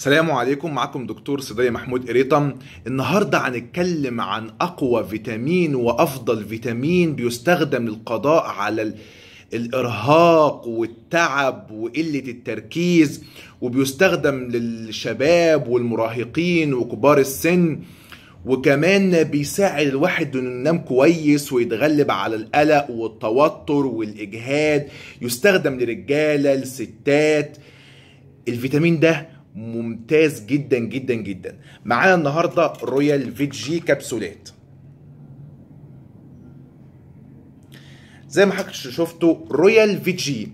السلام عليكم معكم دكتور صيدلي محمود قريطم النهارده هنتكلم عن اقوى فيتامين وافضل فيتامين بيستخدم للقضاء على الارهاق والتعب وقله التركيز وبيستخدم للشباب والمراهقين وكبار السن وكمان بيساعد الواحد انه ينام كويس ويتغلب على القلق والتوتر والاجهاد يستخدم لرجاله لستات الفيتامين ده ممتاز جدا جدا جدا معانا النهارده رويال فيت جي كبسولات زي ما حضرتك شفتوا رويال فيت جي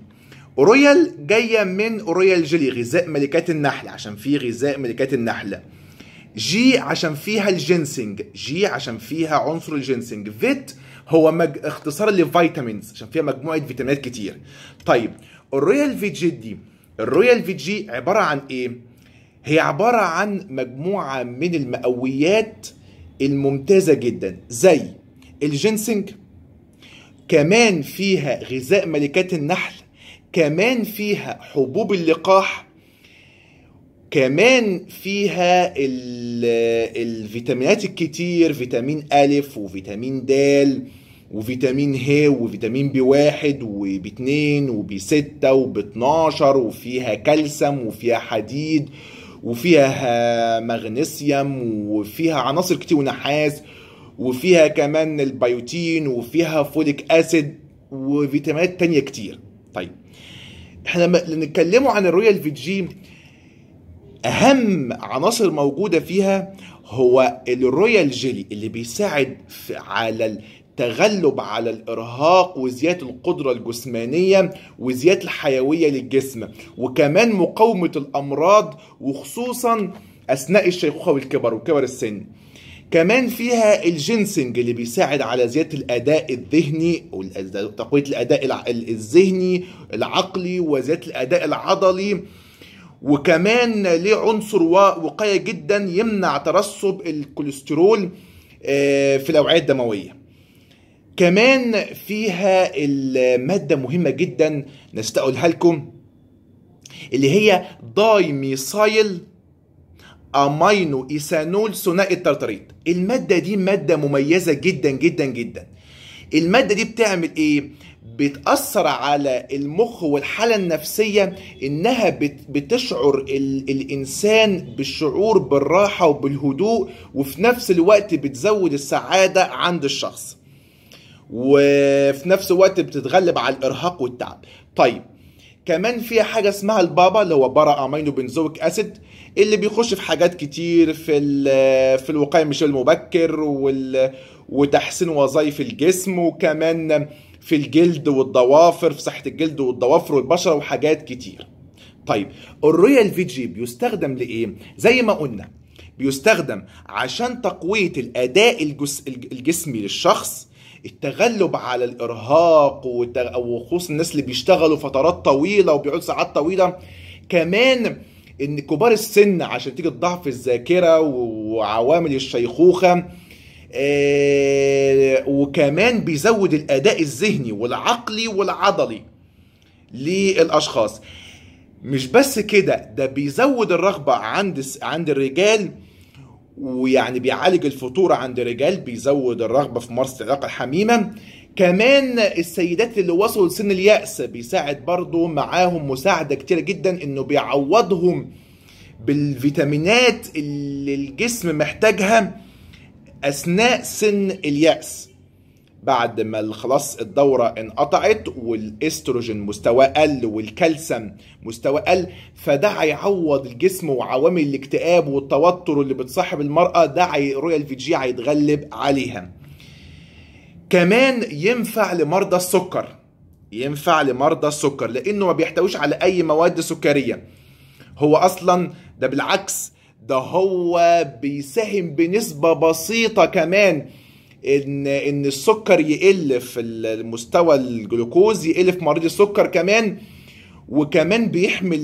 رويال جايه من رويال جيلي غذاء ملكات النحل عشان في غذاء ملكات النحله جي عشان فيها الجنسنج جي عشان فيها عنصر الجنسنج فيت هو مج... اختصار لفيتامينز عشان فيها مجموعه فيتامينات كتير طيب الرويال فيت جي دي الرويال في جي عباره عن ايه هي عباره عن مجموعه من المقويات الممتازه جدا زي الجنسنج كمان فيها غذاء ملكات النحل كمان فيها حبوب اللقاح كمان فيها الفيتامينات الكتير فيتامين ألف وفيتامين د وفيتامين ه وفيتامين بي واحد وبي اتنين وبي ستة وبي اتناشر وفيها كالسيوم وفيها حديد وفيها مغنيسيوم وفيها عناصر كتير ونحاس وفيها كمان البيوتين وفيها فوليك اسيد وفيتامينات تانية كتير طيب احنا لما نتكلموا عن الرويال فيجي اهم عناصر موجوده فيها هو الرويال جيلي اللي بيساعد على تغلب على الارهاق وزياده القدره الجسمانيه وزياده الحيويه للجسم وكمان مقاومه الامراض وخصوصا اثناء الشيخوخه والكبر وكبر السن كمان فيها الجنسنج اللي بيساعد على زياده الاداء الذهني وتقويه تقويه الاداء الذهني العقلي وزياده الاداء العضلي وكمان ليه عنصر وقايه جدا يمنع ترسب الكوليسترول آه، في الاوعيه الدمويه كمان فيها المادة مهمة جدا نستقلها لكم اللي هي دايميسايل امينو ايثانول ثنائي الترتريت المادة دي مادة مميزة جدا جدا جدا المادة دي بتعمل ايه بتأثر على المخ والحالة النفسية إنها بتشعر ال الإنسان بالشعور بالراحة وبالهدوء وفي نفس الوقت بتزود السعادة عند الشخص وفي نفس الوقت بتتغلب على الارهاق والتعب طيب كمان في حاجه اسمها البابا اللي هو برا امينو بنزويك اسيد اللي بيخش في حاجات كتير في في الوقايه من المبكر وال وتحسين وظائف الجسم وكمان في الجلد والضوافر في صحه الجلد والضوافر والبشره وحاجات كتير طيب الرويال في جي بيستخدم لايه زي ما قلنا بيستخدم عشان تقويه الاداء الجس... الجسمي للشخص التغلب على الارهاق وخصوص الناس اللي بيشتغلوا فترات طويله وبيقعدوا ساعات طويله كمان ان كبار السن عشان تيجي ضعف الذاكره وعوامل الشيخوخه آه، وكمان بيزود الاداء الذهني والعقلي والعضلي للاشخاص مش بس كده ده بيزود الرغبه عند عند الرجال ويعني بيعالج الفطورة عند الرجال بيزود الرغبة في ممارسة العلاقة الحميمة كمان السيدات اللي وصلوا لسن اليأس بيساعد برضو معاهم مساعدة كتيرة جدا انه بيعوضهم بالفيتامينات اللي الجسم محتاجها اثناء سن اليأس بعد ما خلاص الدورة انقطعت والاستروجين مستواه قل والكالسيوم مستواه قل فده هيعوض الجسم وعوامل الاكتئاب والتوتر اللي بتصاحب المرأة ده رويال في جي هيتغلب عليها كمان ينفع لمرضى السكر ينفع لمرضى السكر لانه ما بيحتويش على اي مواد سكريه هو اصلا ده بالعكس ده هو بيساهم بنسبه بسيطه كمان ان ان السكر يقل في المستوى الجلوكوز يقل في مريض السكر كمان وكمان بيحمي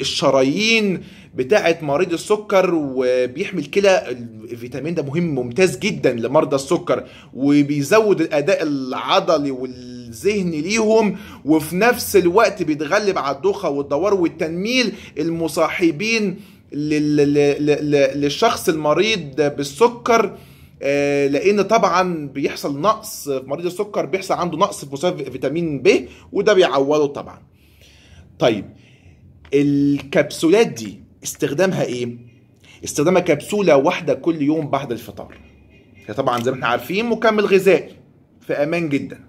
الشرايين بتاعه مريض السكر وبيحمي الكلى الفيتامين ده مهم ممتاز جدا لمرضى السكر وبيزود الاداء العضلي والذهني ليهم وفي نفس الوقت بيتغلب على الدوخه والدوار والتنميل المصاحبين للشخص المريض بالسكر آه، لان طبعا بيحصل نقص في مريض السكر بيحصل عنده نقص في فيتامين ب وده بيعوضه طبعا طيب الكبسولات دي استخدامها ايه استخدامها كبسوله واحده كل يوم بعد الفطار هي طبعا زي ما احنا عارفين مكمل غذائي في امان جدا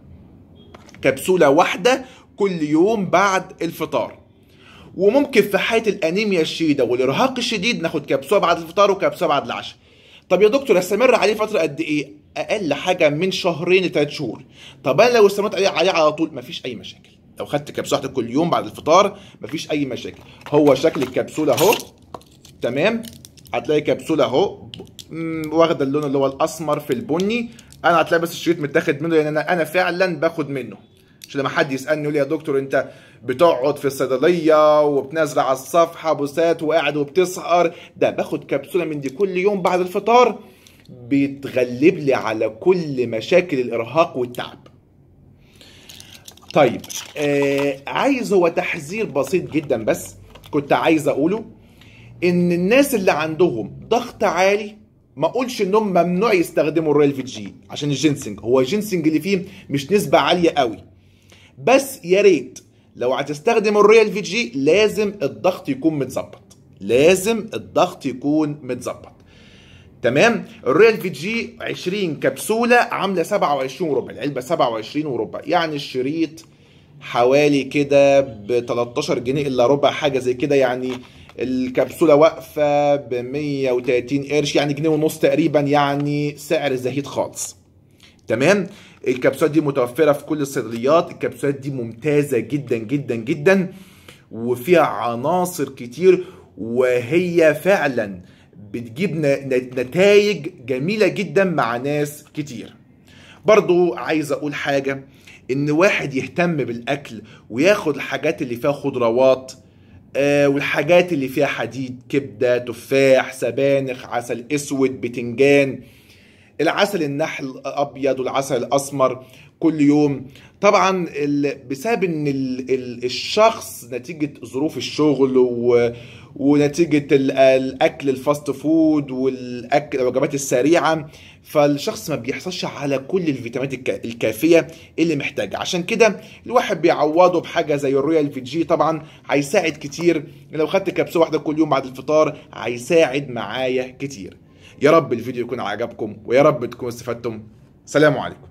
كبسوله واحده كل يوم بعد الفطار وممكن في حاله الانيميا الشديده والارهاق الشديد ناخد كبسوله بعد الفطار وكبسوله بعد العشاء طب يا دكتور استمر عليه فتره قد ايه اقل حاجه من شهرين لثلاث شهور طب انا لو استمرت عليه عليه على طول مفيش اي مشاكل لو خدت كبسوله كل يوم بعد الفطار مفيش اي مشاكل هو شكل الكبسوله اهو تمام هتلاقي كبسوله اهو واخده اللون اللي هو الاسمر في البني انا هتلاقي بس الشريط متاخد منه لان انا انا فعلا باخد منه مش لما حد يسالني يقول لي يا دكتور انت بتقعد في الصيدليه وبتنزل على الصفحه بوسات وقاعد وبتسهر ده باخد كبسوله من دي كل يوم بعد الفطار بتغلب لي على كل مشاكل الارهاق والتعب طيب آه عايز هو تحذير بسيط جدا بس كنت عايز اقوله ان الناس اللي عندهم ضغط عالي ما اقولش انهم ممنوع يستخدموا الريلفيت جي عشان الجينسنج هو الجينسنج اللي فيه مش نسبه عاليه قوي بس يا ريت لو هتستخدم الرويال في جي لازم الضغط يكون متظبط لازم الضغط يكون متظبط تمام الرويال في جي 20 كبسوله عامله 27 وربع العلبه 27 وربع يعني الشريط حوالي كده ب 13 جنيه الا ربع حاجه زي كده يعني الكبسوله واقفه ب 130 قرش يعني جنيه ونص تقريبا يعني سعر زهيد خالص تمام الكبسولات دي متوفره في كل الصيدليات الكبسولات دي ممتازه جدا جدا جدا وفيها عناصر كتير وهي فعلا بتجيب نتائج جميله جدا مع ناس كتير برضو عايز اقول حاجه ان واحد يهتم بالاكل وياخد الحاجات اللي فيها خضروات آه، والحاجات اللي فيها حديد كبده تفاح سبانخ عسل اسود بتنجان العسل النحل الابيض والعسل الاسمر كل يوم طبعا بسبب ان الشخص نتيجه ظروف الشغل و ونتيجه الاكل الفاست فود والاكل الوجبات السريعه فالشخص ما بيحصلش على كل الفيتامينات الكافيه اللي محتاجها عشان كده الواحد بيعوضه بحاجه زي الرويال في جي طبعا هيساعد كتير لو خدت كبسوله واحده كل يوم بعد الفطار هيساعد معايا كتير يا رب الفيديو يكون عجبكم ويا رب تكونوا استفدتم سلام عليكم